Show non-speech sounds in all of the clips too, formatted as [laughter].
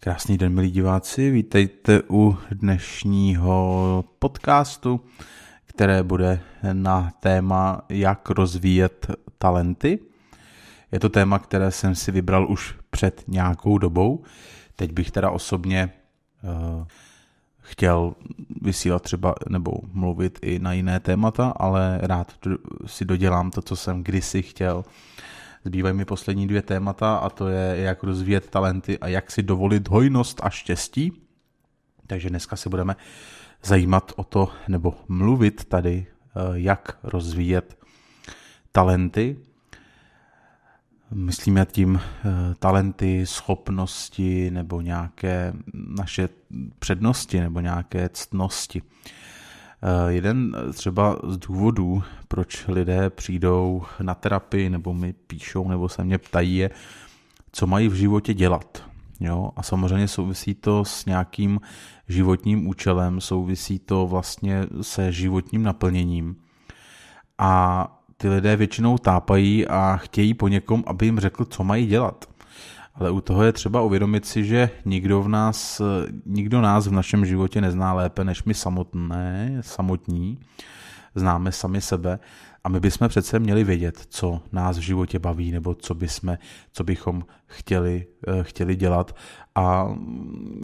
Krásný den, milí diváci, vítejte u dnešního podcastu, které bude na téma, jak rozvíjet talenty. Je to téma, které jsem si vybral už před nějakou dobou. Teď bych teda osobně uh, chtěl vysílat třeba nebo mluvit i na jiné témata, ale rád si dodělám to, co jsem kdysi chtěl. Uh, Zbývají mi poslední dvě témata a to je jak rozvíjet talenty a jak si dovolit hojnost a štěstí. Takže dneska se budeme zajímat o to, nebo mluvit tady, eh, jak rozvíjet talenty. Myslíme tím eh, talenty, schopnosti nebo nějaké naše přednosti nebo nějaké ctnosti. Eh, jeden eh, třeba z důvodů, proč lidé přijdou na terapii, nebo mi píšou, nebo se mě ptají, je, co mají v životě dělat. Jo? A samozřejmě souvisí to s nějakým životním účelem, souvisí to vlastně se životním naplněním. A ty lidé většinou tápají a chtějí po někom, aby jim řekl, co mají dělat. Ale u toho je třeba uvědomit si, že nikdo, v nás, nikdo nás v našem životě nezná lépe než my samotné, samotní. Známe sami sebe a my bychom přece měli vědět, co nás v životě baví nebo co, bychom, co bychom chtěli, eh, chtěli dělat. A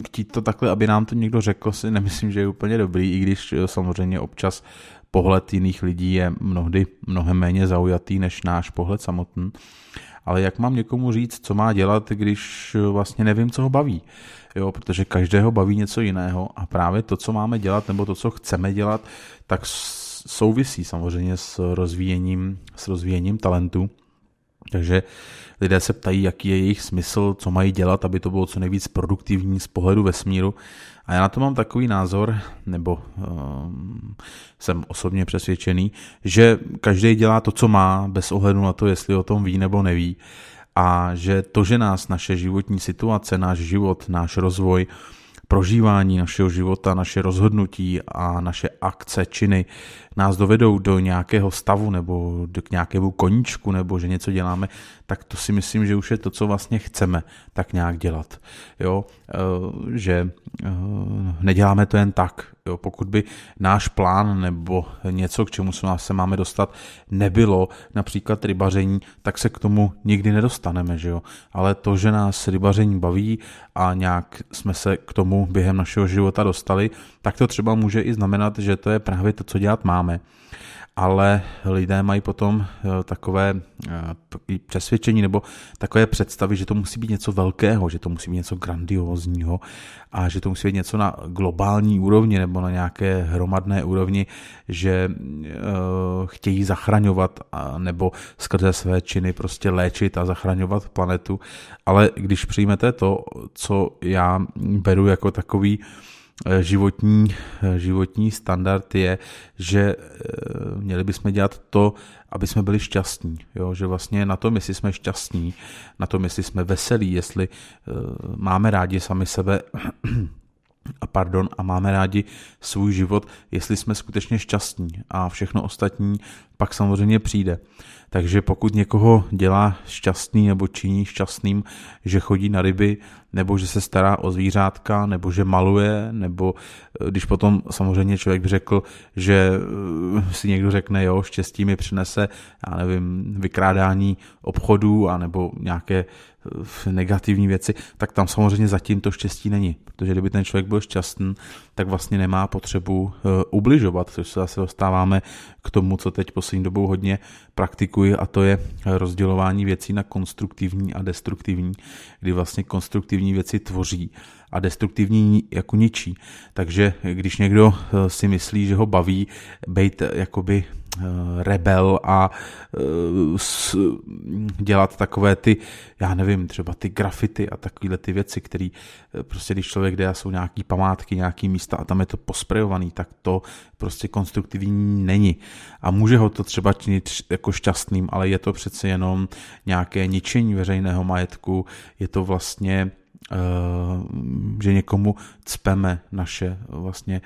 chtít to takhle, aby nám to někdo řekl, si nemyslím, že je úplně dobrý, i když eh, samozřejmě občas pohled jiných lidí je mnohdy mnohem méně zaujatý než náš pohled samotný. Ale jak mám někomu říct, co má dělat, když vlastně nevím, co ho baví? Jo, protože každého baví něco jiného a právě to, co máme dělat nebo to, co chceme dělat, tak souvisí samozřejmě s rozvíjením, s rozvíjením talentu takže lidé se ptají, jaký je jejich smysl, co mají dělat, aby to bylo co nejvíc produktivní z pohledu vesmíru. A já na to mám takový názor, nebo um, jsem osobně přesvědčený, že každý dělá to, co má, bez ohledu na to, jestli o tom ví nebo neví. A že to, že nás naše životní situace, náš život, náš rozvoj, prožívání našeho života, naše rozhodnutí a naše akce, činy nás dovedou do nějakého stavu nebo k nějakému koníčku nebo že něco děláme, tak to si myslím, že už je to, co vlastně chceme tak nějak dělat. Jo? Eh, že eh, neděláme to jen tak. Jo? Pokud by náš plán nebo něco, k čemu se máme dostat, nebylo například rybaření, tak se k tomu nikdy nedostaneme. Že jo? Ale to, že nás rybaření baví a nějak jsme se k tomu během našeho života dostali, tak to třeba může i znamenat, že to je právě to, co dělat máme. Ale lidé mají potom eh, takové eh, přesvědčení nebo takové představy, že to musí být něco velkého, že to musí být něco grandiozního a že to musí být něco na globální úrovni nebo na nějaké hromadné úrovni, že eh, chtějí zachraňovat nebo skrze své činy prostě léčit a zachraňovat planetu. Ale když přijmete to, co já beru jako takový, Eh, životní, eh, životní standard je, že eh, měli bychom dělat to, aby jsme byli šťastní. Jo? Že vlastně na tom, jestli jsme šťastní, na tom, jestli jsme veselí, jestli máme rádi sami sebe, a pardon a máme rádi svůj život, jestli jsme skutečně šťastní a všechno ostatní pak samozřejmě přijde. Takže pokud někoho dělá šťastný nebo činí šťastným, že chodí na ryby, nebo že se stará o zvířátka, nebo že maluje, nebo eh, když potom samozřejmě člověk by řekl, že eh, si někdo řekne, jo, štěstí mi přinese, já nevím, vykrádání obchodů, anebo nějaké negativní věci, tak tam samozřejmě zatím to štěstí není, protože kdyby ten člověk byl šťastný, tak vlastně nemá potřebu eh, ubližovat, což se zase dostáváme k tomu, co teď poslední dobou hodně praktikuji a to je rozdělování věcí na konstruktivní a destruktivní, kdy vlastně konstruktivní věci tvoří a destruktivní jako ničí. Takže když někdo eh, si myslí, že ho baví být eh, jakoby Eh, rebel a eh, s, dělat takové ty, já nevím, třeba ty grafity a takovéhle ty věci, které eh, prostě když člověk jde a jsou nějaký památky, nějaký místa a tam je to posprejovaný, tak to prostě konstruktivní není. A může ho to třeba činit jako šťastným, ale je to přece jenom nějaké ničení veřejného majetku, je to vlastně že někomu cpeme naše vlastně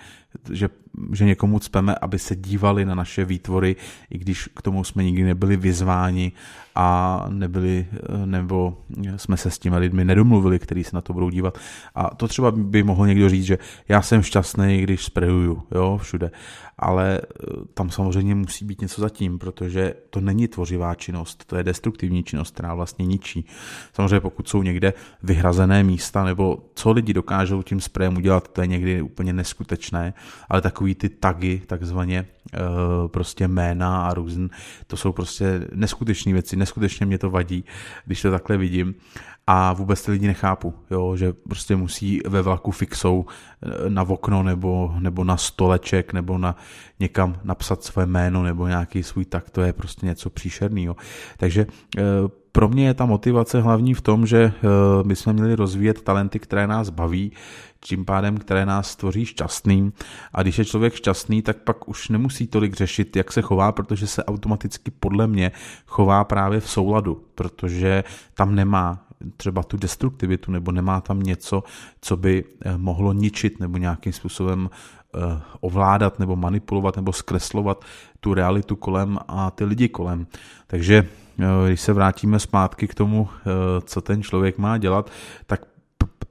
že, že někomu cpeme, aby se dívali na naše výtvory, i když k tomu jsme nikdy nebyli vyzváni a nebyli, nebo jsme se s těmi lidmi nedomluvili, kteří se na to budou dívat. A to třeba by mohl někdo říct, že já jsem šťastný, když sprejuju, jo, všude. Ale eh, tam samozřejmě musí být něco zatím, protože to není tvořivá činnost, to je destruktivní činnost, která vlastně ničí. Samozřejmě pokud jsou někde vyhrazené místa, nebo co lidi dokážou tím sprejem udělat, to je někdy úplně neskutečné ale takový ty tagy, takzvaně eh, prostě jména a různ, to jsou prostě neskutečné věci, neskutečně mě to vadí, když to takhle vidím a vůbec ty lidi nechápu, jo, že prostě musí ve vlaku fixou eh, na okno nebo, nebo na stoleček nebo na někam napsat své jméno nebo nějaký svůj tak, to je prostě něco příšerného. Takže eh, pro mě je ta motivace hlavní v tom, že my jsme měli rozvíjet talenty, které nás baví, tím pádem, které nás tvoří šťastným. A když je člověk šťastný, tak pak už nemusí tolik řešit, jak se chová, protože se automaticky podle mě chová právě v souladu, protože tam nemá třeba tu destruktivitu nebo nemá tam něco, co by eh, mohlo ničit nebo nějakým způsobem eh, ovládat nebo manipulovat nebo zkreslovat tu realitu kolem a ty lidi kolem. Takže eh, když se vrátíme zpátky k tomu, co ten člověk má dělat, tak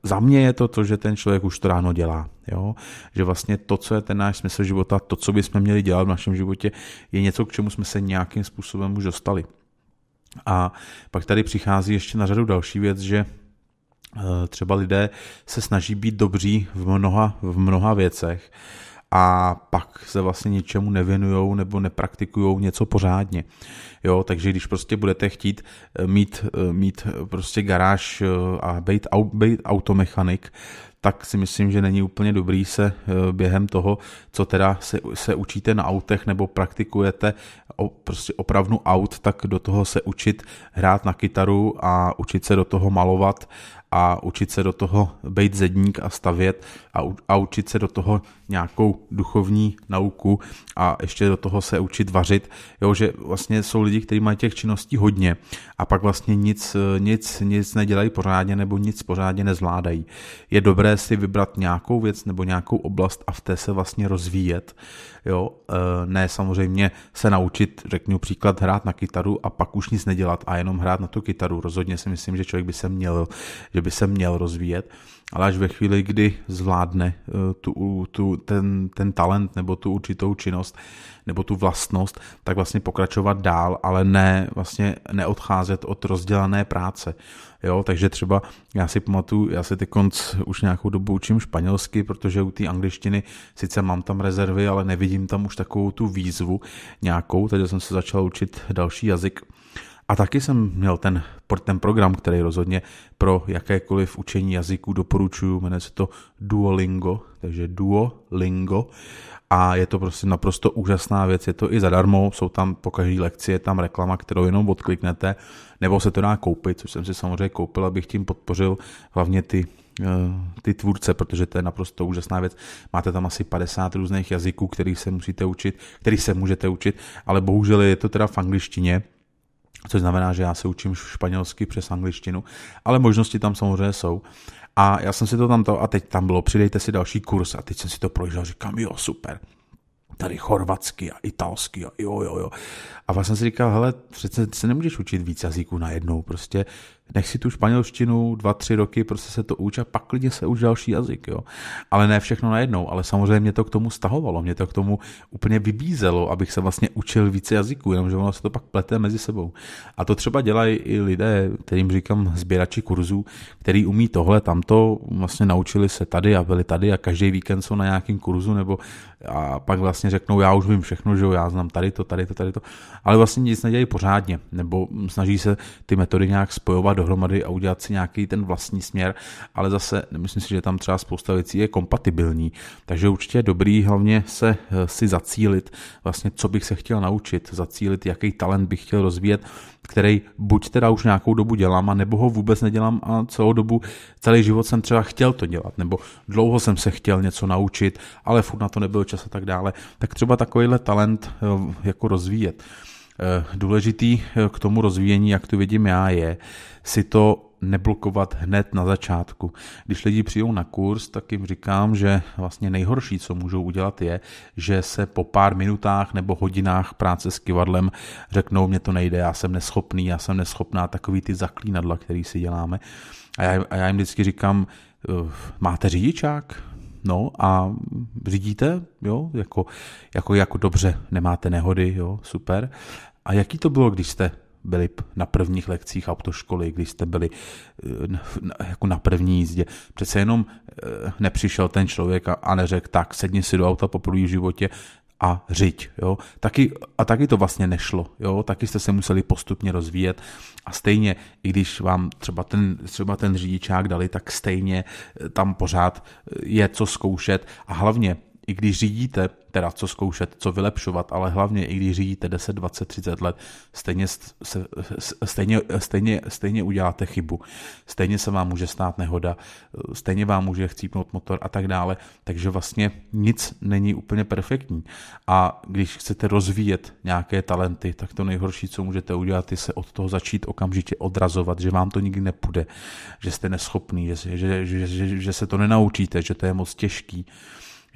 za mě je to to, že ten člověk už to ráno dělá. Jo? Že vlastně to, co je ten náš smysl života, to, co bychom měli dělat v našem životě, je něco, k čemu jsme se nějakým způsobem už dostali. A pak tady přichází ještě na řadu další věc, že eh, třeba lidé se snaží být dobří v mnoha, v mnoha věcech a pak se vlastně ničemu nevěnujou nebo nepraktikují něco pořádně. Jo, takže když prostě budete chtít eh, mít, eh, mít eh, prostě garáž a být, být automechanik, tak si myslím, že není úplně dobrý se během toho, co teda se, se učíte na autech nebo praktikujete o, prostě opravdu aut, tak do toho se učit hrát na kytaru a učit se do toho malovat a učit se do toho být zedník a stavět a, a učit se do toho nějakou duchovní nauku a ještě do toho se učit vařit, jo, že vlastně jsou lidi, kteří mají těch činností hodně a pak vlastně nic, nic, nic nedělají pořádně nebo nic pořádně nezvládají. Je dobré si vybrat nějakou věc nebo nějakou oblast a v té se vlastně rozvíjet, jo, e, ne samozřejmě se naučit, řeknu příklad, hrát na kytaru a pak už nic nedělat a jenom hrát na tu kytaru. Rozhodně si myslím, že člověk by se měl, že by se měl rozvíjet, ale až ve chvíli, kdy zvládne eh, tu, tu, ten, ten talent nebo tu určitou činnost nebo tu vlastnost, tak vlastně pokračovat dál, ale ne vlastně neodcházet od rozdělané práce. Jo, takže třeba já si pamatuju, já se ty konc už nějakou dobu učím španělsky, protože u té angličtiny sice mám tam rezervy, ale nevidím tam už takovou tu výzvu nějakou, takže jsem se začal učit další jazyk. A taky jsem měl ten, ten program, který rozhodně pro jakékoliv učení jazyků doporučuju, jmenuje se to Duolingo, takže Duolingo a je to prostě naprosto úžasná věc, je to i zadarmo, jsou tam po každé lekci, je tam reklama, kterou jenom odkliknete, nebo se to dá koupit, což jsem si samozřejmě koupil, abych tím podpořil hlavně ty eh, ty tvůrce, protože to je naprosto úžasná věc. Máte tam asi 50 různých jazyků, který se musíte učit, který se můžete učit, ale bohužel je to teda v angličtině, což znamená, že já se učím španělsky přes angličtinu, ale možnosti tam samozřejmě jsou. A já jsem si to tam to, a teď tam bylo, přidejte si další kurz a teď jsem si to prožil, říkám, jo, super. Tady chorvatsky a italsky a jo, jo, jo. A vlastně jsem si říkal, hele, přece se nemůžeš učit víc jazyků najednou, prostě nech si tu španělštinu dva, tři roky prostě se to uč a pak klidně se už další jazyk, jo. Ale ne všechno najednou, ale samozřejmě mě to k tomu stahovalo, mě to k tomu úplně vybízelo, abych se vlastně učil více jazyků, jenomže ono se to pak plete mezi sebou. A to třeba dělají i lidé, kterým říkám sběrači kurzů, který umí tohle, tamto, vlastně naučili se tady a byli tady a každý víkend jsou na nějakém kurzu nebo a pak vlastně řeknou, já už vím všechno, že jo, já znám tady to, tady to, tady to, ale vlastně nic nedělají pořádně, nebo snaží se ty metody nějak spojovat dohromady a udělat si nějaký ten vlastní směr, ale zase myslím si, že tam třeba spousta věcí je kompatibilní, takže určitě je dobrý hlavně se eh, si zacílit vlastně, co bych se chtěl naučit, zacílit, jaký talent bych chtěl rozvíjet, který buď teda už nějakou dobu dělám, a nebo ho vůbec nedělám a celou dobu, celý život jsem třeba chtěl to dělat, nebo dlouho jsem se chtěl něco naučit, ale furt na to nebyl čas a tak dále, tak třeba takovýhle talent eh, jako rozvíjet. Eh, důležitý eh, k tomu rozvíjení, jak to vidím já, je si to neblokovat hned na začátku. Když lidi přijou na kurz, tak jim říkám, že vlastně nejhorší, co můžou udělat, je, že se po pár minutách nebo hodinách práce s kivadlem řeknou, mě to nejde, já jsem neschopný, já jsem neschopná, takový ty zaklínadla, který si děláme. A já, a já jim vždycky říkám, eh, máte řidičák? No a řídíte, jo, jako, jako, jako dobře, nemáte nehody, jo, super. A jaký to bylo, když jste byli na prvních lekcích autoškoly, když jste byli eh, jako na první jízdě. Přece jenom eh, nepřišel ten člověk a, neřekl, tak sedni si do auta po v životě, a řiď. Jo? Taky, a taky to vlastně nešlo. Jo? Taky jste se museli postupně rozvíjet a stejně, i když vám třeba ten, třeba ten řidičák dali, tak stejně eh, tam pořád eh, je co zkoušet a hlavně i když řídíte, teda co zkoušet, co vylepšovat, ale hlavně i když řídíte 10, 20, 30 let, stejně, stejně, stejně, stejně uděláte chybu, stejně se vám může stát nehoda, stejně vám může chcípnout motor a tak dále, takže vlastně nic není úplně perfektní. A když chcete rozvíjet nějaké talenty, tak to nejhorší, co můžete udělat, je se od toho začít okamžitě odrazovat, že vám to nikdy nepůjde, že jste neschopný, že, že, že, že, že se to nenaučíte, že to je moc těžký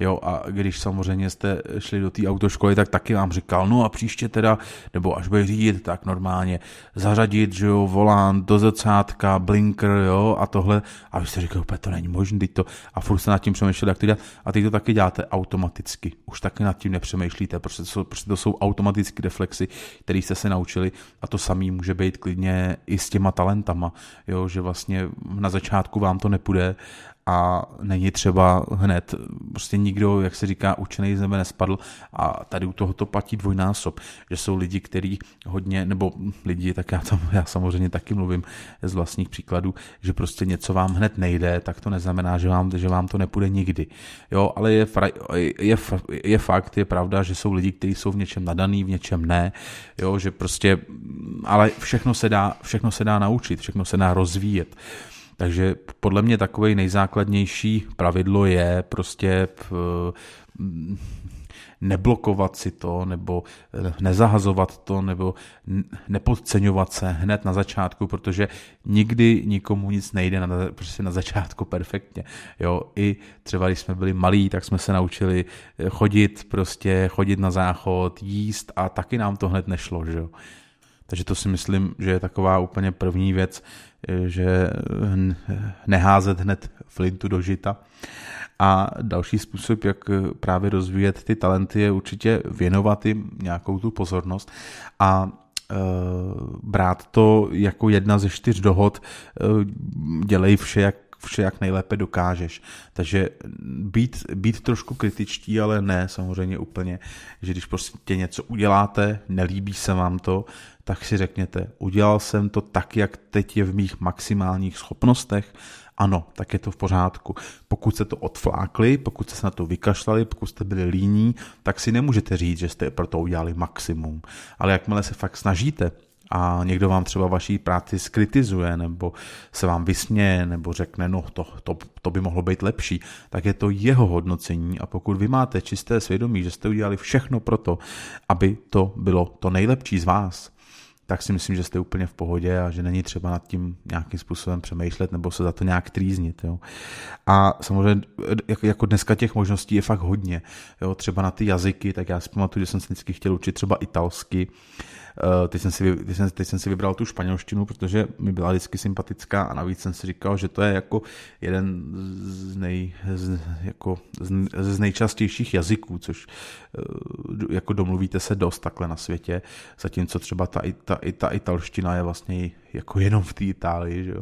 Jo, a když samozřejmě jste šli do té autoškoly, tak taky vám říkal, no a příště teda, nebo až bude řídit, tak normálně zařadit, že jo, volán do zrcátka, blinker, jo, a tohle. A vy jste říkali, to není možné, teď to, a furt se nad tím přemýšlel, jak to dělat. A teď to taky děláte automaticky. Už taky nad tím nepřemýšlíte, protože to jsou, protože to jsou automatické reflexy, které jste se naučili a to samý může být klidně i s těma talentama, jo, že vlastně na začátku vám to nepůjde a není třeba hned, prostě nikdo, jak se říká, učený z nebe nespadl a tady u toho to platí dvojnásob, že jsou lidi, kteří hodně, nebo lidi, tak já tam, já samozřejmě taky mluvím z vlastních příkladů, že prostě něco vám hned nejde, tak to neznamená, že vám, že vám to nepůjde nikdy. Jo, ale je, fra, je, je fakt, je pravda, že jsou lidi, kteří jsou v něčem nadaný, v něčem ne, jo, že prostě, ale všechno se dá, všechno se dá naučit, všechno se dá rozvíjet. Takže podle mě takové nejzákladnější pravidlo je prostě eh, neblokovat si to, nebo eh, nezahazovat to, nebo nepodceňovat se hned na začátku, protože nikdy nikomu nic nejde na, prostě na začátku perfektně. Jo, i třeba když jsme byli malí, tak jsme se naučili eh, chodit prostě, chodit na záchod, jíst a taky nám to hned nešlo, že jo. Takže to si myslím, že je taková úplně první věc, že eh, neházet hned flintu do žita. A další způsob, jak eh, právě rozvíjet ty talenty, je určitě věnovat jim nějakou tu pozornost a e, brát to jako jedna ze čtyř dohod, e, dělej vše, jak vše, jak nejlépe dokážeš. Takže být, být trošku kritičtí, ale ne samozřejmě úplně, že když prostě něco uděláte, nelíbí se vám to, tak si řekněte, udělal jsem to tak, jak teď je v mých maximálních schopnostech, ano, tak je to v pořádku. Pokud se to odflákli, pokud jste se na to vykašlali, pokud jste byli líní, tak si nemůžete říct, že jste pro to udělali maximum. Ale jakmile se fakt snažíte, a někdo vám třeba vaší práci skritizuje, nebo se vám vysměje, nebo řekne, no to, to, to by mohlo být lepší, tak je to jeho hodnocení a pokud vy máte čisté svědomí, že jste udělali všechno pro to, aby to bylo to nejlepší z vás, tak si myslím, že jste úplně v pohodě a že není třeba nad tím nějakým způsobem přemýšlet nebo se za to nějak trýznit. Jo. A samozřejmě jako dneska těch možností je fakt hodně. Jo. Třeba na ty jazyky, tak já si pamatuju, že jsem se vždycky chtěl učit třeba italsky, Eh, teď jsem, si, teď, jsem, teď jsem si vybral tu španělštinu, protože mi byla vždycky sympatická a navíc jsem si říkal, že to je jako jeden z, nej, z, jako z, z nejčastějších jazyků, což eh, jako domluvíte se dost takhle na světě, zatímco třeba ta, ta, ta italština je vlastně jako jenom v té Itálii, že jo.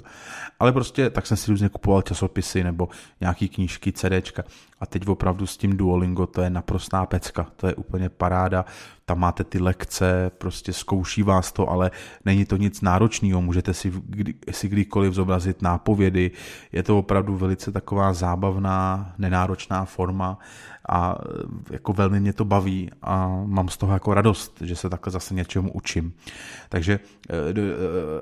Ale prostě tak jsem si různě kupoval časopisy nebo nějaký knížky, CDčka a teď opravdu s tím Duolingo to je naprostá pecka, to je úplně paráda, tam máte ty lekce, prostě zkouší vás to, ale není to nic náročného, můžete si, kdy, si kdykoliv zobrazit nápovědy, je to opravdu velice taková zábavná, nenáročná forma a eh, jako velmi mě to baví a mám z toho jako radost, že se takhle zase něčemu učím. Takže eh,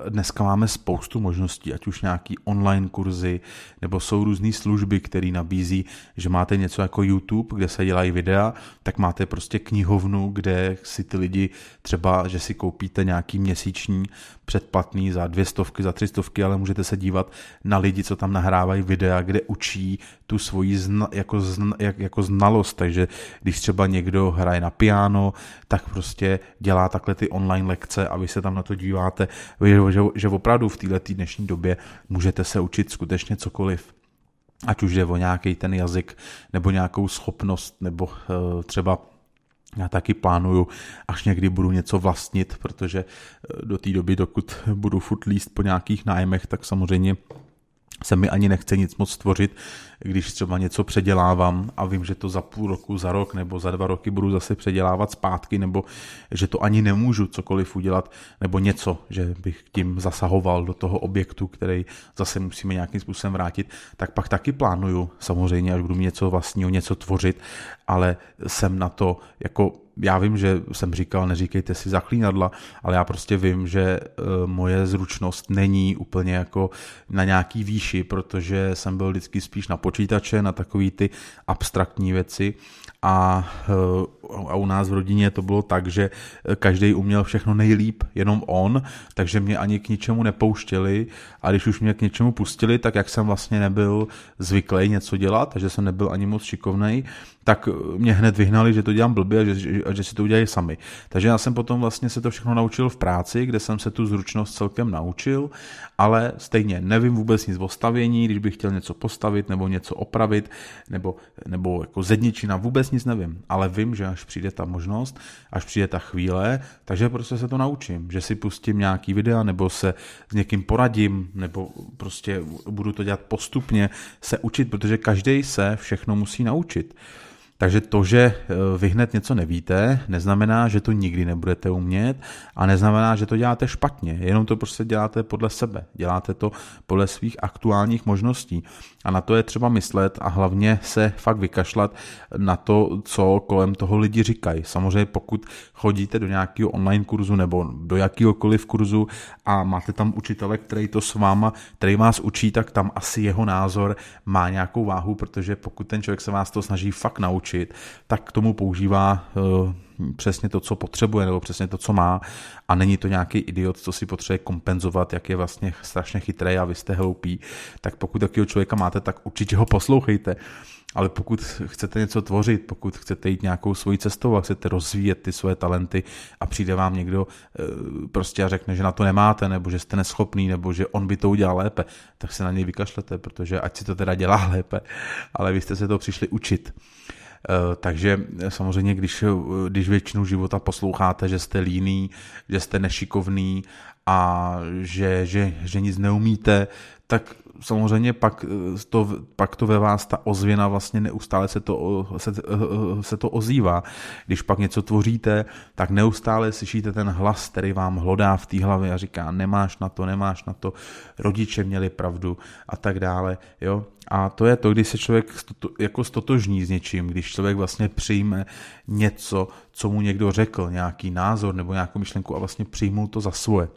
eh, dneska máme spoustu možností, ať už nějaký online kurzy, nebo jsou různé služby, které nabízí, že máte něco jako YouTube, kde se dělají videa, tak máte prostě knihovnu, kde si ty lidi třeba, že si koupíte nějaký měsíční předplatný za dvě stovky, za tři stovky, ale můžete se dívat na lidi, co tam nahrávají videa, kde učí tu svoji zna, jako, zna, jak, jako znalost. Takže když třeba někdo hraje na piano, tak prostě dělá takhle ty online lekce a vy se tam na to díváte, že, že opravdu v této dnešní době můžete se učit skutečně cokoliv ať už jde o nějaký ten jazyk, nebo nějakou schopnost, nebo eh, třeba já taky plánuju, až někdy budu něco vlastnit, protože eh, do té doby, dokud budu furt líst po nějakých nájmech, tak samozřejmě se mi ani nechce nic moc tvořit, když třeba něco předělávám a vím, že to za půl roku, za rok nebo za dva roky budu zase předělávat zpátky, nebo že to ani nemůžu cokoliv udělat, nebo něco, že bych tím zasahoval do toho objektu, který zase musíme nějakým způsobem vrátit, tak pak taky plánuju samozřejmě, až budu mít něco vlastního, něco tvořit, ale jsem na to jako já vím, že jsem říkal, neříkejte si zaklínadla, ale já prostě vím, že eh, moje zručnost není úplně jako na nějaký výši, protože jsem byl vždycky spíš na počítače, na takový ty abstraktní věci a eh, a u nás v rodině to bylo tak, že eh, každý uměl všechno nejlíp, jenom on, takže mě ani k ničemu nepouštěli a když už mě k něčemu pustili, tak jak jsem vlastně nebyl zvyklý něco dělat, takže jsem nebyl ani moc šikovnej, tak eh, mě hned vyhnali, že to dělám blbě a že, že, že si to udělají sami. Takže já jsem potom vlastně se to všechno naučil v práci, kde jsem se tu zručnost celkem naučil, ale stejně nevím vůbec nic o stavění, když bych chtěl něco postavit nebo něco opravit nebo, nebo jako zedničina, vůbec nic nevím, ale vím, že až přijde ta možnost, až přijde ta chvíle, takže prostě se to naučím, že si pustím nějaký videa, nebo se s někým poradím, nebo prostě budu to dělat postupně, se učit, protože každý se všechno musí naučit. Takže to, že eh, vy hned něco nevíte, neznamená, že to nikdy nebudete umět a neznamená, že to děláte špatně. Jenom to prostě děláte podle sebe. Děláte to podle svých aktuálních možností. A na to je třeba myslet a hlavně se fakt vykašlat na to, co kolem toho lidi říkají. Samozřejmě pokud chodíte do nějakého online kurzu nebo do jakýhokoliv kurzu a máte tam učitele, který to s váma, který vás učí, tak tam asi jeho názor má nějakou váhu, protože pokud ten člověk se vás to snaží fakt naučit, naučit, tak k tomu používá eh, přesně to, co potřebuje, nebo přesně to, co má. A není to nějaký idiot, co si potřebuje kompenzovat, jak je vlastně strašně chytrý a vy jste hloupí. Tak pokud takového člověka máte, tak určitě ho poslouchejte. Ale pokud chcete něco tvořit, pokud chcete jít nějakou svojí cestou a chcete rozvíjet ty svoje talenty a přijde vám někdo eh, prostě a řekne, že na to nemáte, nebo že jste neschopný, nebo že on by to udělal lépe, tak se na něj vykašlete, protože ať si to teda dělá [laughs] lépe, ale vy jste se to přišli učit. Eh, takže eh, samozřejmě, když, eh, když většinu života posloucháte, že jste líný, že jste nešikovný a že, že, že nic neumíte, tak samozřejmě pak eh, to, pak to ve vás ta ozvěna vlastně neustále se to, se, eh, eh, se to ozývá. Když pak něco tvoříte, tak neustále slyšíte ten hlas, který vám hlodá v té hlavě a říká nemáš na to, nemáš na to, rodiče měli pravdu a tak dále. Jo? A to je to, když se člověk stoto, jako stotožní s něčím, když člověk vlastně přijme něco, co mu někdo řekl, nějaký názor nebo nějakou myšlenku a vlastně přijmou to za svoje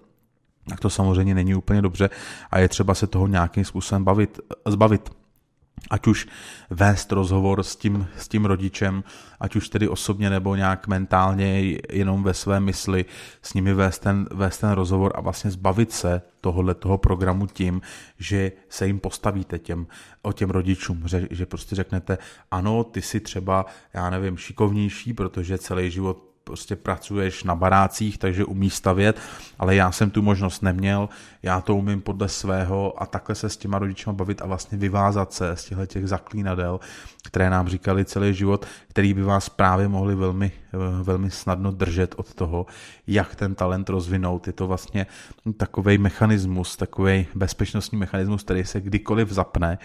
tak to samozřejmě není úplně dobře a je třeba se toho nějakým způsobem bavit, zbavit. Ať už vést rozhovor s tím, s tím rodičem, ať už tedy osobně nebo nějak mentálně, jenom ve své mysli, s nimi vést ten, vést ten rozhovor a vlastně zbavit se tohohle toho programu tím, že se jim postavíte těm, o těm rodičům, že, že prostě řeknete, ano, ty jsi třeba, já nevím, šikovnější, protože celý život prostě pracuješ na barácích, takže umíš stavět, ale já jsem tu možnost neměl, já to umím podle svého a takhle se s těma rodičima bavit a vlastně vyvázat se z těchto těch zaklínadel, které nám říkali celý život, který by vás právě mohli velmi Eh, velmi snadno držet od toho, jak ten talent rozvinout. Je to vlastně takový mechanismus, takový bezpečnostní mechanismus, který se kdykoliv zapne,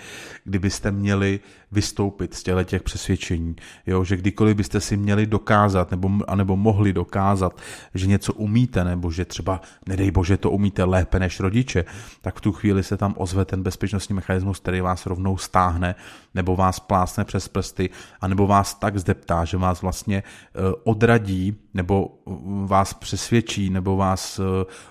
kdybyste měli vystoupit z těle těch přesvědčení. Jo, že kdykoliv byste si měli dokázat nebo, anebo mohli dokázat, že něco umíte nebo že třeba, nedej bože, to umíte lépe než rodiče, tak v tu chvíli se tam ozve ten bezpečnostní mechanismus, který vás rovnou stáhne nebo vás plásne přes prsty, anebo vás tak zdeptá, že vás vlastně eh, odradí nebo vás přesvědčí nebo vás eh,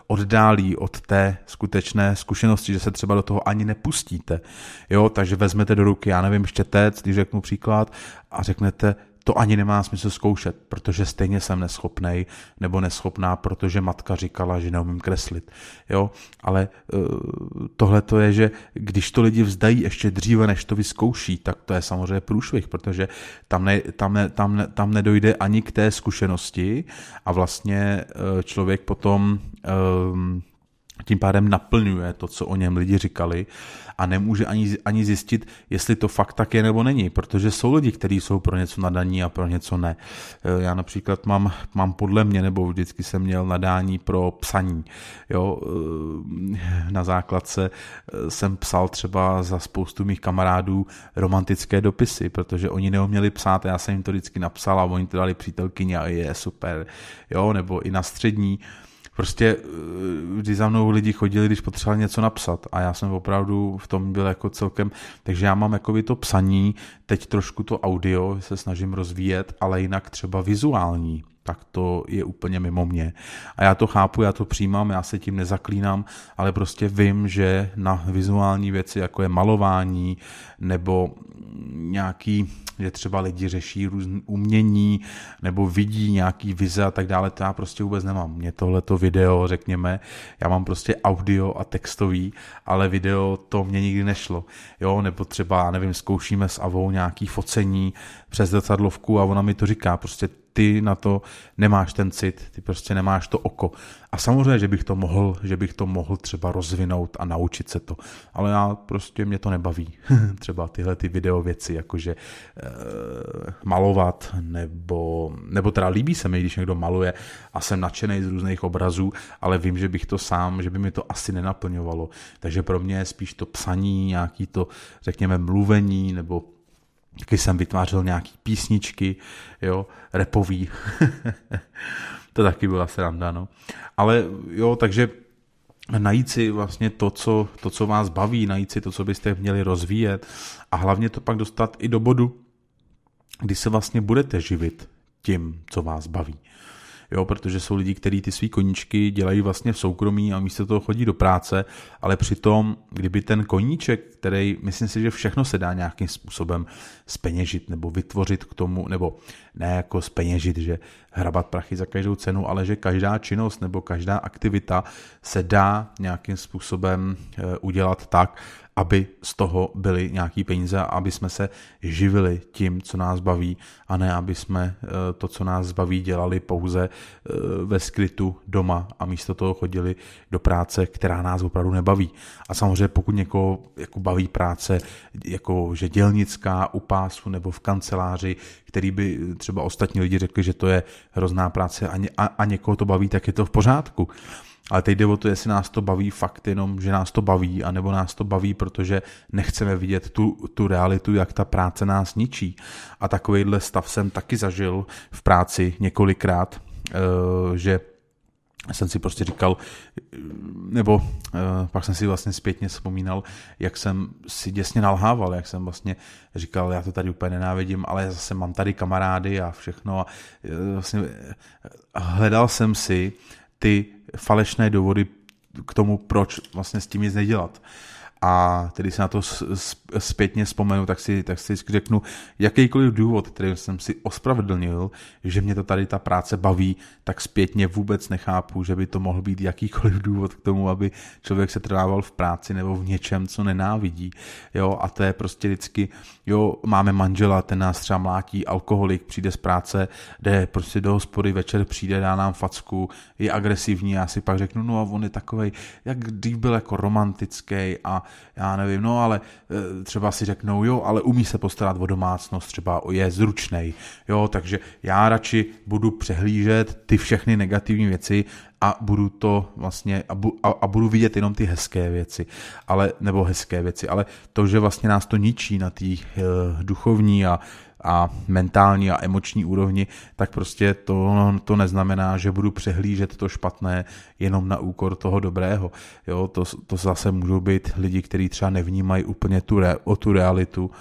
oddálí od té skutečné zkušenosti, že se třeba do toho ani nepustíte. Jo, takže vezmete do ruky, já nevím, štětec, když řeknu příklad, a řeknete, to ani nemá smysl zkoušet, protože stejně jsem neschopnej nebo neschopná, protože matka říkala, že neumím kreslit. Jo? Ale eh, tohle to je, že když to lidi vzdají ještě dříve, než to vyzkouší, tak to je samozřejmě průšvih, protože tam, ne, tam, ne, tam, ne, tam nedojde ani k té zkušenosti a vlastně eh, člověk potom um, tím pádem naplňuje to, co o něm lidi říkali a nemůže ani, ani zjistit, jestli to fakt tak je nebo není, protože jsou lidi, kteří jsou pro něco nadaní a pro něco ne. E, já například mám, mám podle mě, nebo vždycky jsem měl nadání pro psaní. Jo, e, na základce e, jsem psal třeba za spoustu mých kamarádů romantické dopisy, protože oni neuměli psát a já jsem jim to vždycky napsal a oni to dali přítelkyně a je super. Jo, nebo i na střední prostě, když eh, za mnou lidi chodili, když potřebovali něco napsat a já jsem opravdu v tom byl jako celkem, takže já mám jako to psaní, teď trošku to audio se snažím rozvíjet, ale jinak třeba vizuální, tak to je úplně mimo mě. A já to chápu, já to přijímám, já se tím nezaklínám, ale prostě vím, že na vizuální věci, jako je malování nebo nějaký že třeba lidi řeší různé umění nebo vidí nějaký vize a tak dále, to já prostě vůbec nemám. Mě tohleto video, řekněme, já mám prostě audio a textový, ale video to mě nikdy nešlo. Jo, nebo třeba, nevím, zkoušíme s Avou nějaký focení přes zrcadlovku a ona mi to říká, prostě ty na to nemáš ten cit, ty prostě nemáš to oko. A samozřejmě, že bych to mohl, že bych to mohl třeba rozvinout a naučit se to, ale já prostě mě to nebaví. [laughs] třeba tyhle ty video věci, jakože e, malovat, nebo, nebo teda líbí se mi, když někdo maluje a jsem nadšený z různých obrazů, ale vím, že bych to sám, že by mi to asi nenaplňovalo. Takže pro mě je spíš to psaní, nějaký to, řekněme, mluvení nebo Taky jsem vytvářel nějaký písničky, jo, repový. [laughs] to taky byla sranda, no. Ale jo, takže najít si vlastně to co, to, co vás baví, najít si to, co byste měli rozvíjet a hlavně to pak dostat i do bodu, kdy se vlastně budete živit tím, co vás baví jo, protože jsou lidi, kteří ty své koníčky dělají vlastně v soukromí a místo toho chodí do práce, ale přitom, kdyby ten koníček, který, myslím si, že všechno se dá nějakým způsobem speněžit nebo vytvořit k tomu, nebo ne jako speněžit, že hrabat prachy za každou cenu, ale že každá činnost nebo každá aktivita se dá nějakým způsobem eh, udělat tak, aby z toho byly nějaký peníze, aby jsme se živili tím, co nás baví a ne, aby jsme eh, to, co nás baví, dělali pouze eh, ve skrytu doma a místo toho chodili do práce, která nás opravdu nebaví. A samozřejmě pokud někoho jako baví práce, jako že dělnická, u pásu nebo v kanceláři, který by třeba ostatní lidi řekli, že to je hrozná práce a, ně, a, a někoho to baví, tak je to v pořádku. Ale teď jde o to, jestli nás to baví fakt jenom, že nás to baví, anebo nás to baví, protože nechceme vidět tu, tu realitu, jak ta práce nás ničí. A takovýhle stav jsem taky zažil v práci několikrát, eh, že jsem si prostě říkal, nebo eh, pak jsem si vlastně zpětně vzpomínal, jak jsem si děsně nalhával, jak jsem vlastně říkal, já to tady úplně nenávidím, ale zase mám tady kamarády a všechno a eh, vlastně hledal jsem si ty falešné důvody k tomu, proč vlastně s tím nic nedělat a tedy se na to zpětně vzpomenu, tak si, tak si řeknu, jakýkoliv důvod, který jsem si ospravedlnil, že mě to tady ta práce baví, tak zpětně vůbec nechápu, že by to mohl být jakýkoliv důvod k tomu, aby člověk se trvával v práci nebo v něčem, co nenávidí. Jo, a to je prostě vždycky, jo, máme manžela, ten nás třeba mlátí, alkoholik, přijde z práce, jde prostě do hospody, večer přijde, dá nám facku, je agresivní, já si pak řeknu, no a on je takovej, jak dřív byl jako romantický a já nevím, no ale eh, třeba si řeknou, jo, ale umí se postarat o domácnost, třeba je zručnej, jo, takže já radši budu přehlížet ty všechny negativní věci a budu to vlastně, a, bu, a, a budu vidět jenom ty hezké věci, ale, nebo hezké věci, ale to, že vlastně nás to ničí na té uh, duchovní a a mentální a emoční úrovni, tak prostě to, to neznamená, že budu přehlížet to špatné jenom na úkor toho dobrého. Jo, to, to zase můžou být lidi, kteří třeba nevnímají úplně tu re, o tu realitu,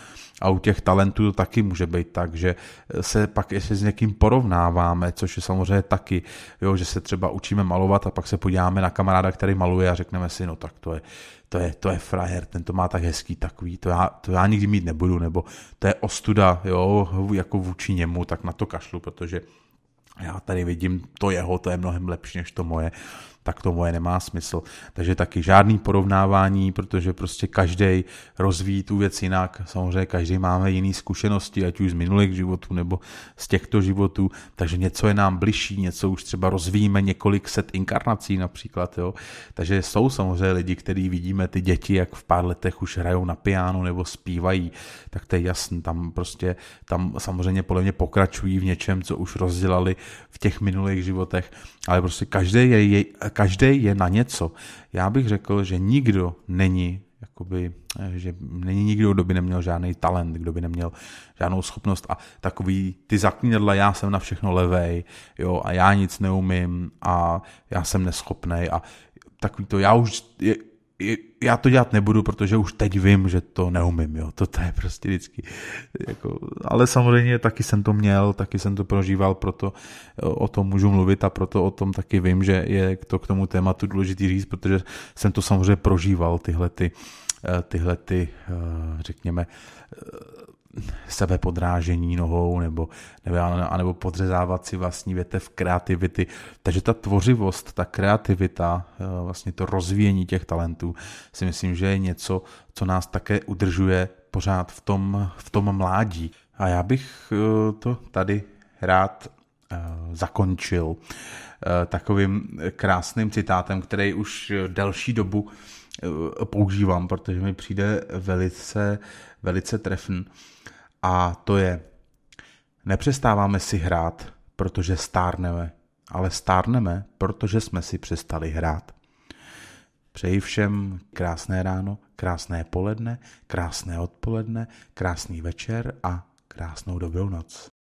a u těch talentů to taky může být tak, že eh, se pak ještě s někým porovnáváme, což je samozřejmě taky, jo, že se třeba učíme malovat a pak se podíváme na kamaráda, který maluje a řekneme si, no tak to je, to je, to je frajer, ten to má tak hezký takový, to já, to já nikdy mít nebudu, nebo to je ostuda, jo, jako vůči němu, tak na to kašlu, protože já tady vidím to jeho, to je mnohem lepší než to moje tak to moje nemá smysl. Takže taky žádný porovnávání, protože prostě každý rozvíjí tu věc jinak. Samozřejmě každý máme jiné zkušenosti, ať už z minulých životů nebo z těchto životů, takže něco je nám bližší, něco už třeba rozvíjíme několik set inkarnací například. Jo. Takže jsou samozřejmě lidi, který vidíme ty děti, jak v pár letech už hrajou na piano nebo zpívají, tak to je jasný, tam prostě, tam samozřejmě podle mě pokračují v něčem, co už rozdělali v těch minulých životech, ale prostě každý je, je každý je na něco. Já bych řekl, že nikdo není jakoby, eh, že není nikdo, kdo by neměl žádný talent, kdo by neměl žádnou schopnost a takový ty zaklínadla, já jsem na všechno levej, jo, a já nic neumím a já jsem neschopnej a takový to, já už, já to dělat nebudu, protože už teď vím, že to neumím, jo, to, to je prostě vždycky, jako, ale samozřejmě taky jsem to měl, taky jsem to prožíval, proto eh, o tom můžu mluvit a proto o tom taky vím, že je to k tomu tématu důležitý říct, protože jsem to samozřejmě prožíval, tyhle ty, eh, tyhle ty, eh, řekněme, sebepodrážení nohou nebo, nebo, anebo podřezávat si vlastní větev kreativity. Takže ta tvořivost, ta kreativita, eh, vlastně to rozvíjení těch talentů si myslím, že je něco, co nás také udržuje pořád v tom, v tom mládí. A já bych eh, to tady rád eh, zakončil takovým krásným citátem, který už delší dobu Eh, používám, protože mi přijde velice, velice trefn. A to je, nepřestáváme si hrát, protože stárneme, ale stárneme, protože jsme si přestali hrát. Přeji všem krásné ráno, krásné poledne, krásné odpoledne, krásný večer a krásnou dobrou noc.